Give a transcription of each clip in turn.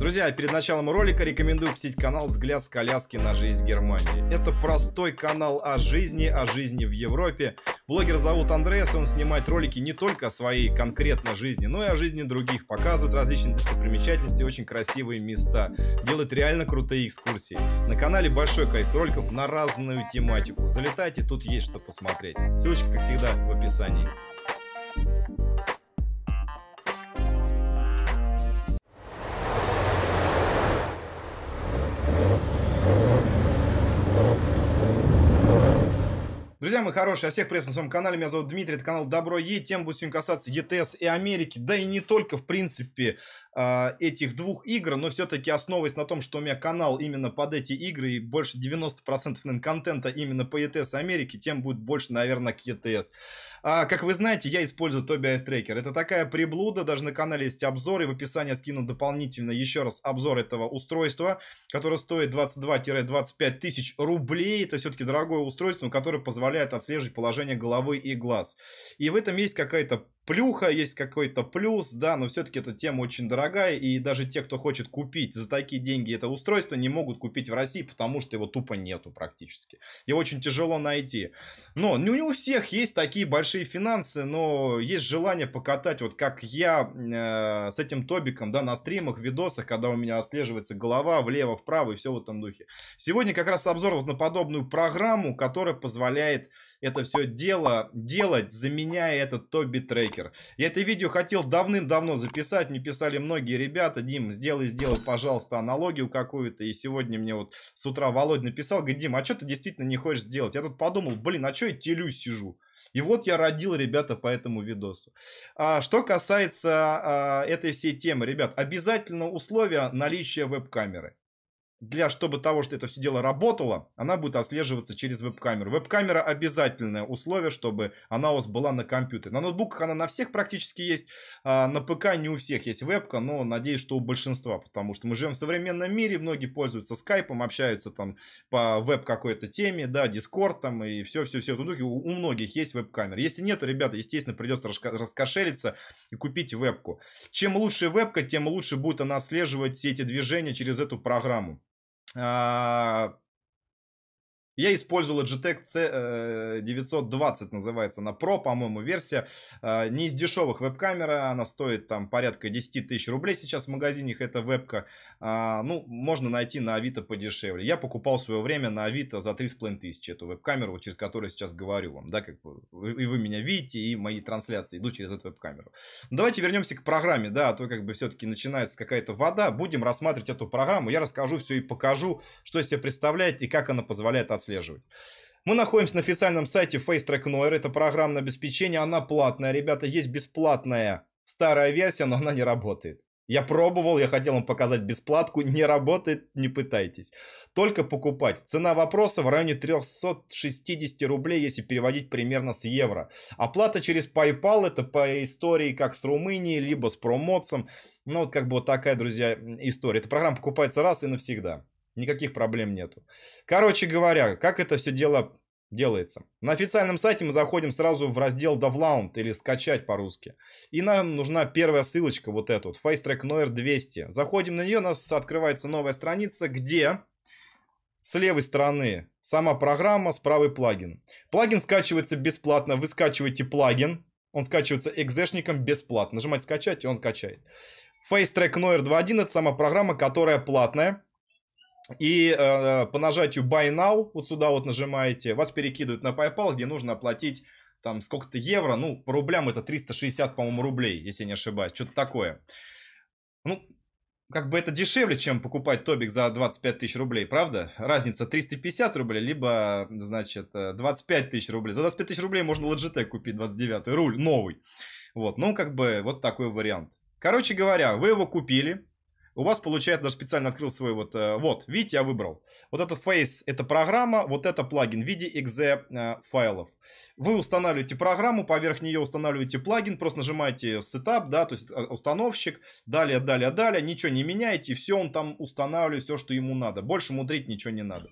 Друзья, перед началом ролика рекомендую посетить канал «Взгляд с коляски на жизнь в Германии». Это простой канал о жизни, о жизни в Европе. Блогер зовут Андреас, он снимает ролики не только о своей конкретной жизни, но и о жизни других, показывает различные достопримечательности, очень красивые места, делает реально крутые экскурсии. На канале большое количество роликов на разную тематику. Залетайте, тут есть что посмотреть. Ссылочка, как всегда, в описании. Друзья мои хорошие, я всех приветствую на своем канале. Меня зовут Дмитрий, это канал Добро Е. Тем будет сегодня касаться ЕТС и Америки. Да и не только, в принципе, а, этих двух игр, но все-таки основываясь на том, что у меня канал именно под эти игры и больше 90% наверное, контента именно по ЕТС Америки, тем будет больше, наверное, к ETS. А, как вы знаете, я использую Tobii Ice Tracker. Это такая приблуда, даже на канале есть обзоры, в описании скину дополнительно еще раз обзор этого устройства, которое стоит 22-25 тысяч рублей. Это все-таки дорогое устройство, которое позволяет позволяет отслеживать положение головы и глаз. И в этом есть какая-то плюха, есть какой-то плюс, да, но все-таки эта тема очень дорогая, и даже те, кто хочет купить за такие деньги это устройство, не могут купить в России, потому что его тупо нету практически. Его очень тяжело найти. Но ну, не у всех есть такие большие финансы, но есть желание покатать, вот как я э, с этим Тобиком, да, на стримах, видосах, когда у меня отслеживается голова влево, вправо и все в этом духе. Сегодня как раз обзор вот на подобную программу, которая позволяет это все дело делать, заменяя этот Тоби трекер. Я это видео хотел давным-давно записать, мне писали многие ребята, Дим, сделай, сделай, пожалуйста, аналогию какую-то. И сегодня мне вот с утра Володь написал, говорит, Дим, а что ты действительно не хочешь сделать? Я тут подумал, блин, а что я телюсь сижу? И вот я родил, ребята, по этому видосу. А, что касается а, этой всей темы, ребят, обязательно условие наличия веб-камеры для чтобы того, что это все дело работало, она будет отслеживаться через веб-камеру. Веб-камера обязательное условие, чтобы она у вас была на компьютере. На ноутбуках она на всех практически есть, а на ПК не у всех есть вебка, но надеюсь, что у большинства, потому что мы живем в современном мире, многие пользуются скайпом, общаются там по веб какой-то теме, да, дискорд там и все-все-все. У многих есть веб-камера. Если нету, ребята, естественно, придется раскошелиться и купить вебку. Чем лучше вебка, тем лучше будет она отслеживать все эти движения через эту программу а, я использовал Logitech C920, э, называется она Pro, по-моему, версия. Э, не из дешевых веб-камера, она стоит там порядка 10 тысяч рублей сейчас в магазине, это вебка. Э, ну, можно найти на Авито подешевле. Я покупал в свое время на Авито за 3,5 тысячи эту веб-камеру, через которую сейчас говорю вам, да, как бы, и вы меня видите, и мои трансляции идут через эту веб-камеру. Ну, давайте вернемся к программе, да, а то как бы все-таки начинается какая-то вода. Будем рассматривать эту программу, я расскажу все и покажу, что из себя представляет и как она позволяет отслеживать отслеживать. Мы находимся на официальном сайте FaceTrack Noir. Это программное обеспечение, она платная. Ребята, есть бесплатная старая версия, но она не работает. Я пробовал, я хотел вам показать бесплатку. Не работает, не пытайтесь. Только покупать. Цена вопроса в районе 360 рублей, если переводить примерно с евро. Оплата через PayPal, это по истории как с Румынией, либо с промоцем. Ну вот как бы вот такая, друзья, история. Эта программа покупается раз и навсегда никаких проблем нету. Короче говоря, как это все дело делается. На официальном сайте мы заходим сразу в раздел Download или скачать по-русски. И нам нужна первая ссылочка, вот эта вот, FaceTrack Noir 200. Заходим на нее, у нас открывается новая страница, где с левой стороны сама программа, с правой плагин. Плагин скачивается бесплатно, вы скачиваете плагин, он скачивается экзешником бесплатно. Нажимать скачать, и он скачает. FaceTrack Noir 2.1 это сама программа, которая платная. И э, по нажатию Buy Now, вот сюда вот нажимаете, вас перекидывают на PayPal, где нужно оплатить там сколько-то евро, ну, по рублям это 360, по-моему, рублей, если не ошибаюсь, что-то такое. Ну, как бы это дешевле, чем покупать Тобик за 25 тысяч рублей, правда? Разница 350 рублей, либо, значит, 25 э, тысяч рублей. За 25 тысяч рублей можно Logitech купить 29 руль, новый. Вот, ну, как бы вот такой вариант. Короче говоря, вы его купили, у вас получается, даже специально открыл свой вот, э, вот, видите, я выбрал. Вот это Face, это программа, вот это плагин в виде .exe э, файлов. Вы устанавливаете программу, поверх нее устанавливаете плагин, просто нажимаете Setup, да, то есть э, установщик, далее, далее, далее, ничего не меняете, все он там устанавливает, все, что ему надо. Больше мудрить ничего не надо.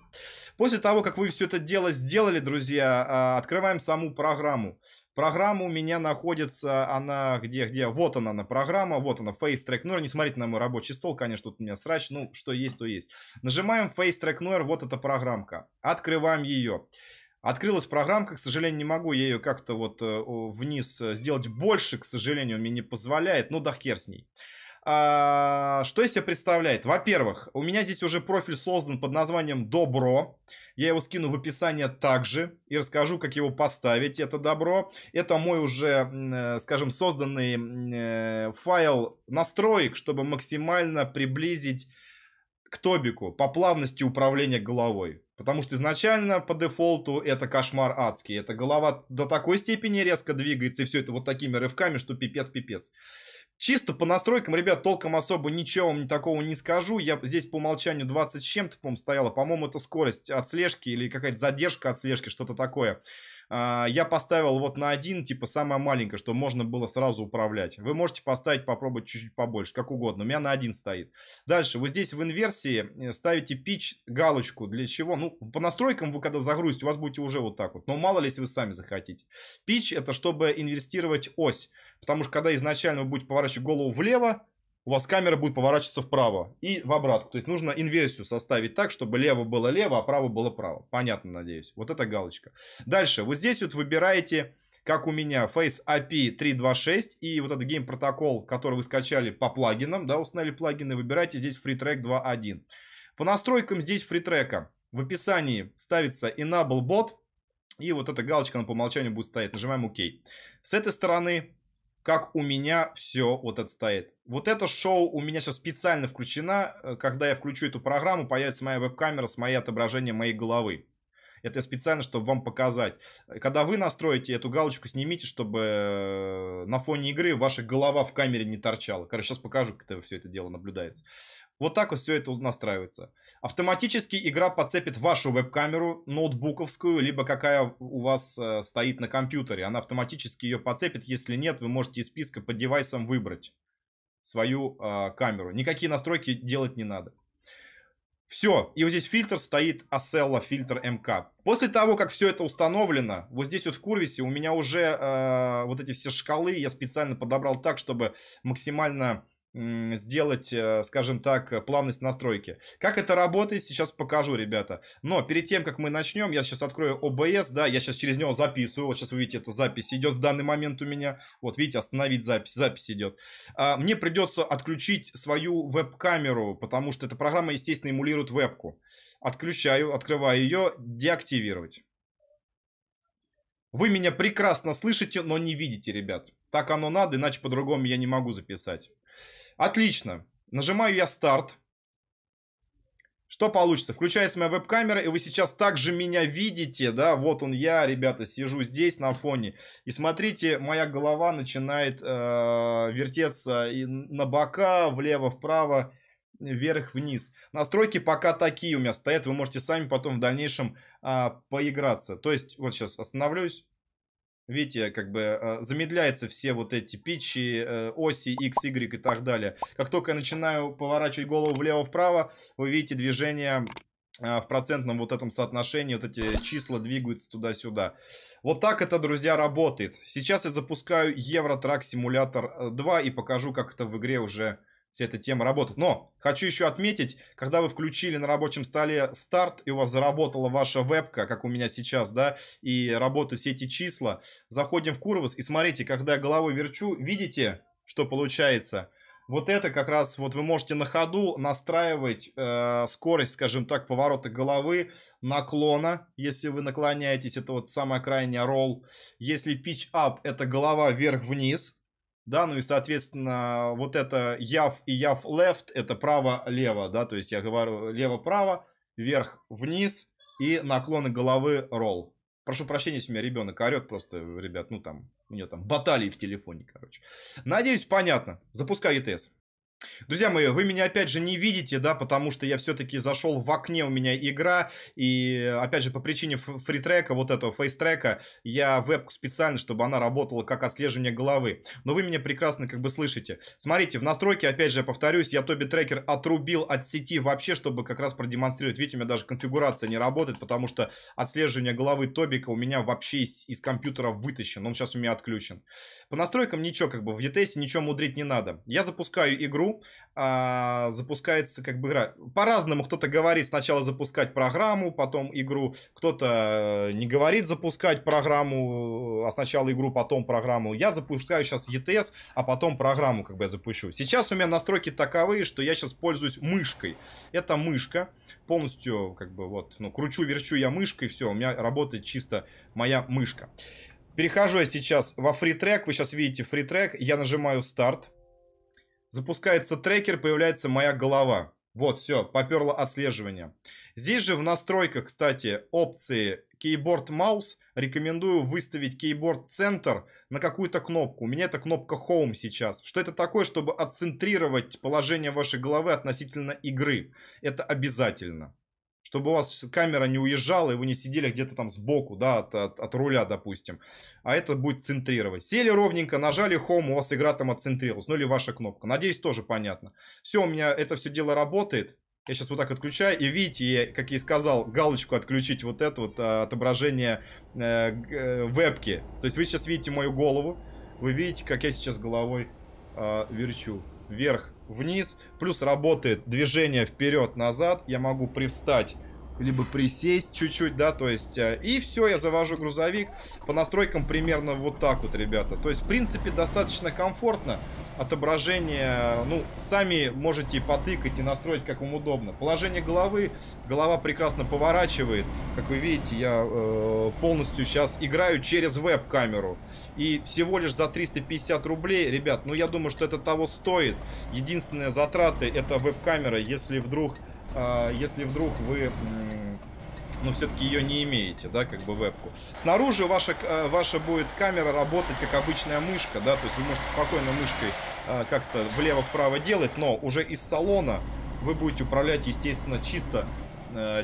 После того, как вы все это дело сделали, друзья, открываем саму программу. Программа у меня находится, она где, где? Вот она, она программа, вот она, Face Track Noir. Не смотрите на мой рабочий стол, конечно, тут у меня срач, ну, что есть, то есть. Нажимаем Face Track Noir, вот эта программка. Открываем ее. Открылась программка, к сожалению, не могу я ее как-то вот э, вниз э, сделать больше, к сожалению, он мне не позволяет, но ну, да хер с ней. А, что из себя представляет? Во-первых, у меня здесь уже профиль создан под названием «Добро». Я его скину в описание также и расскажу, как его поставить, это добро. Это мой уже, э, скажем, созданный э, файл настроек, чтобы максимально приблизить к тобику по плавности управления головой. Потому что изначально по дефолту это кошмар адский. Эта голова до такой степени резко двигается, и все это вот такими рывками, что пипец-пипец. Чисто по настройкам, ребят, толком особо ничего вам такого не скажу. Я здесь по умолчанию 20 с чем-то, по-моему, стояла. По-моему, это скорость отслежки или какая-то задержка отслежки, что-то такое. А, я поставил вот на один, типа, самое маленькое, что можно было сразу управлять. Вы можете поставить, попробовать чуть-чуть побольше, как угодно. У меня на один стоит. Дальше, вы здесь в инверсии э, ставите пич, галочку. Для чего? Ну, по настройкам вы когда загрузите, у вас будете уже вот так вот. Но мало ли, если вы сами захотите. Пич это чтобы инвестировать ось. Потому что когда изначально вы будете поворачивать голову влево, у вас камера будет поворачиваться вправо и в обратку. То есть нужно инверсию составить так, чтобы лево было лево, а право было право. Понятно, надеюсь. Вот эта галочка. Дальше. Вот здесь вот выбираете, как у меня, Face API 3.2.6 и вот этот гейм протокол, который вы скачали по плагинам, да, установили плагины, выбирайте здесь FreeTrack 2.1. По настройкам здесь FreeTrack в описании ставится Enable Bot, и вот эта галочка на по умолчанию будет стоять. Нажимаем ОК. OK. С этой стороны как у меня все вот отстоит. Вот это шоу у меня сейчас специально включено. Э, когда я включу эту программу, появится моя веб-камера с моим отображением моей головы. Это я специально, чтобы вам показать. Когда вы настроите эту галочку, снимите, чтобы э, на фоне игры ваша голова в камере не торчала. Короче, сейчас покажу, как это все это дело наблюдается. Вот так вот все это настраивается. Автоматически игра подцепит вашу веб-камеру, ноутбуковскую, либо какая у вас э, стоит на компьютере. Она автоматически ее подцепит. Если нет, вы можете из списка по девайсам выбрать свою э, камеру. Никакие настройки делать не надо. Все, и вот здесь фильтр стоит Acela фильтр МК. После того, как все это установлено, вот здесь вот в курвисе у меня уже э, вот эти все шкалы я специально подобрал так, чтобы максимально сделать, э, скажем так, э, плавность настройки. Как это работает, сейчас покажу, ребята. Но перед тем, как мы начнем, я сейчас открою OBS, да, я сейчас через него записываю. Вот сейчас вы видите, эта запись идет в данный момент у меня. Вот, видите, остановить запись, запись идет. А, мне придется отключить свою веб-камеру, потому что эта программа, естественно, эмулирует вебку. Отключаю, открываю ее, деактивировать. Вы меня прекрасно слышите, но не видите, ребят. Так оно надо, иначе по-другому я не могу записать. Отлично. Нажимаю я старт. Что получится? Включается моя веб-камера, и вы сейчас также меня видите, да? Вот он я, ребята, сижу здесь на фоне. И смотрите, моя голова начинает э, вертеться и на бока, влево-вправо, вверх-вниз. Настройки пока такие у меня стоят, вы можете сами потом в дальнейшем э, поиграться. То есть, вот сейчас остановлюсь. Видите, как бы э, замедляются все вот эти пичи, э, оси X, Y и так далее. Как только я начинаю поворачивать голову влево-вправо, вы видите движение э, в процентном вот этом соотношении, вот эти числа двигаются туда-сюда. Вот так это, друзья, работает. Сейчас я запускаю евро Евротрак Симулятор 2 и покажу, как это в игре уже вся эта тема работает. Но хочу еще отметить, когда вы включили на рабочем столе старт, и у вас заработала ваша вебка, как у меня сейчас, да, и работают все эти числа, заходим в Курвус и смотрите, когда я головой верчу, видите, что получается? Вот это как раз вот вы можете на ходу настраивать э, скорость, скажем так, поворота головы, наклона, если вы наклоняетесь, это вот самая крайняя ролл. Если pitch up это голова вверх-вниз, да, ну и, соответственно, вот это яв и яв left, это право-лево, да, то есть я говорю лево-право, вверх-вниз и наклоны головы roll. Прошу прощения, если у меня ребенок орет просто, ребят, ну там, у нее там баталии в телефоне, короче. Надеюсь, понятно. Запускай ETS. Друзья мои, вы меня опять же не видите, да, потому что я все-таки зашел в окне у меня игра, и опять же по причине фритрека, вот этого фейстрека, я вебку специально, чтобы она работала как отслеживание головы. Но вы меня прекрасно как бы слышите. Смотрите, в настройке, опять же, я повторюсь, я Тоби Трекер отрубил от сети вообще, чтобы как раз продемонстрировать. Видите, у меня даже конфигурация не работает, потому что отслеживание головы Тобика у меня вообще из, из компьютера вытащен, он сейчас у меня отключен. По настройкам ничего, как бы в ETS ничего мудрить не надо. Я запускаю игру, а, запускается как бы игра. По-разному кто-то говорит сначала запускать программу, потом игру, кто-то э, не говорит запускать программу, э, а сначала игру, потом программу. Я запускаю сейчас ETS, а потом программу как бы я запущу. Сейчас у меня настройки таковые, что я сейчас пользуюсь мышкой. Это мышка, полностью как бы вот, ну, кручу-верчу я мышкой, все, у меня работает чисто моя мышка. Перехожу я сейчас во фритрек, вы сейчас видите фритрек, я нажимаю старт, запускается трекер, появляется моя голова. Вот, все, поперло отслеживание. Здесь же в настройках, кстати, опции Keyboard Mouse рекомендую выставить Keyboard Center на какую-то кнопку. У меня это кнопка Home сейчас. Что это такое, чтобы отцентрировать положение вашей головы относительно игры? Это обязательно чтобы у вас камера не уезжала, и вы не сидели где-то там сбоку, да, от, от, от руля, допустим. А это будет центрировать. Сели ровненько, нажали Home, у вас игра там отцентрировалась, ну или ваша кнопка. Надеюсь, тоже понятно. Все, у меня это все дело работает. Я сейчас вот так отключаю, и видите, я, как я и сказал, галочку отключить вот это вот а, отображение э, э, вебки. То есть вы сейчас видите мою голову, вы видите, как я сейчас головой э, верчу вверх вниз. Плюс работает движение вперед-назад. Я могу привстать либо присесть чуть-чуть, да, то есть, э, и все, я завожу грузовик по настройкам примерно вот так вот, ребята. То есть, в принципе, достаточно комфортно отображение, ну, сами можете потыкать и настроить, как вам удобно. Положение головы, голова прекрасно поворачивает, как вы видите, я э, полностью сейчас играю через веб-камеру, и всего лишь за 350 рублей, ребят, ну, я думаю, что это того стоит. Единственная затраты это веб-камера, если вдруг а, если вдруг вы но ну, все-таки ее не имеете, да, как бы вебку. Снаружи ваша, а, ваша будет камера работать как обычная мышка, да, то есть вы можете спокойно мышкой а, как-то влево-вправо делать, но уже из салона вы будете управлять, естественно, чисто,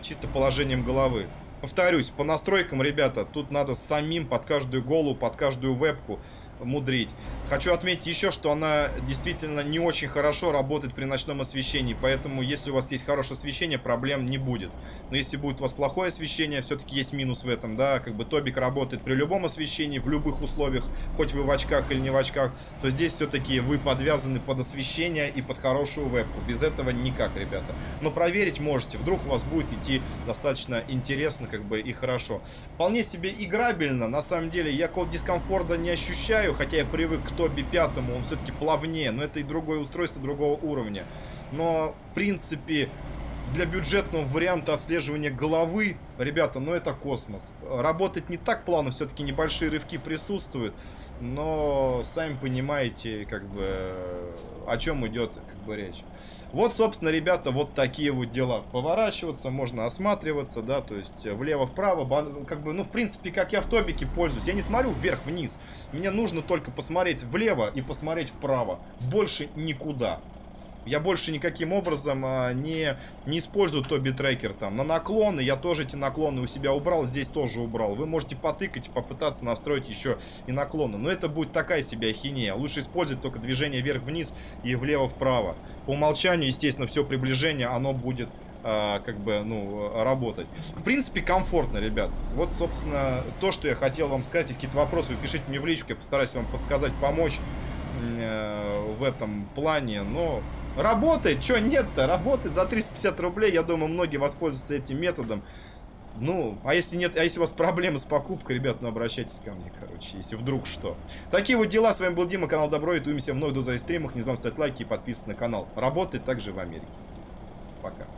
чисто положением головы. Повторюсь, по настройкам, ребята, тут надо самим под каждую голову, под каждую вебку мудрить. Хочу отметить еще, что она действительно не очень хорошо работает при ночном освещении, поэтому если у вас есть хорошее освещение, проблем не будет. Но если будет у вас плохое освещение, все-таки есть минус в этом, да, как бы Тобик работает при любом освещении, в любых условиях, хоть вы в очках или не в очках, то здесь все-таки вы подвязаны под освещение и под хорошую вебку. Без этого никак, ребята. Но проверить можете, вдруг у вас будет идти достаточно интересно, как бы и хорошо. Вполне себе играбельно, на самом деле, я какого-то дискомфорта не ощущаю, играю, хотя я привык к Тоби пятому, он все-таки плавнее, но это и другое устройство другого уровня. Но, в принципе, для бюджетного варианта отслеживания головы, ребята, ну это космос. Работать не так плавно, все-таки небольшие рывки присутствуют, но сами понимаете, как бы, о чем идет как бы, речь. Вот, собственно, ребята, вот такие вот дела. Поворачиваться, можно осматриваться, да, то есть влево-вправо, как бы, ну, в принципе, как я в тобике пользуюсь. Я не смотрю вверх-вниз, мне нужно только посмотреть влево и посмотреть вправо, больше никуда. Я больше никаким образом а, не, не использую Тоби Трекер там. На наклоны я тоже эти наклоны у себя убрал, здесь тоже убрал. Вы можете потыкать попытаться настроить еще и наклоны. Но это будет такая себе ахинея. Лучше использовать только движение вверх-вниз и влево-вправо. По умолчанию, естественно, все приближение, оно будет а, как бы, ну, работать. В принципе, комфортно, ребят. Вот, собственно, то, что я хотел вам сказать. Если какие-то вопросы, вы пишите мне в личку, я постараюсь вам подсказать, помочь э, в этом плане, но Работает, что нет-то? Работает за 350 рублей, я думаю, многие воспользуются этим методом. Ну, а если нет, а если у вас проблемы с покупкой, ребят, ну обращайтесь ко мне, короче, если вдруг что. Такие вот дела, с вами был Дима, канал Добро, и увидимся в новых дозовых стримах. Не забывайте ставить лайки и подписываться на канал. Работает также в Америке, естественно. Пока.